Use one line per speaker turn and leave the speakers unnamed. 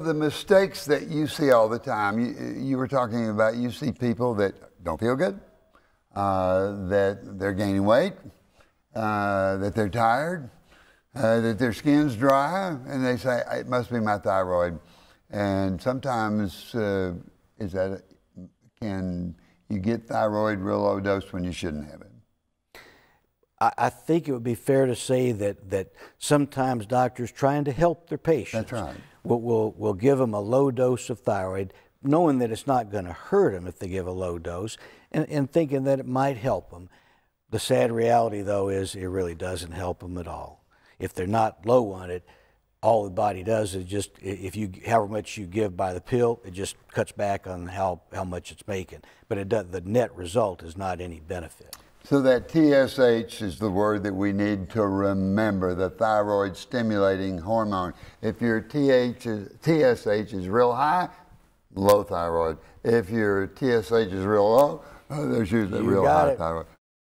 The mistakes that you see all the time, you, you, were talking about, you see people that don't feel good, uh, that they're gaining weight, uh, that they're tired, uh, that their skin's dry, and they say, it must be my thyroid. And sometimes, uh, is that, can you get thyroid real low dose when you shouldn't have it?
I, I, think it would be fair to say that, that sometimes doctors trying to help their patients That's right. will, will, will give them a low dose of thyroid, knowing that it's not going to hurt them if they give a low dose, and, and thinking that it might help them. The sad reality, though, is it really doesn't help them at all. If they're not low on it, all the body does is just if you however much you give by the pill, it just cuts back on how, how much it's making. But it does, the net result is not any benefit.
So that TSH is the word that we need to remember, the thyroid stimulating hormone. If your TH is, TSH is real high, low thyroid. If your TSH is real low, uh, there's usually you real high it. thyroid.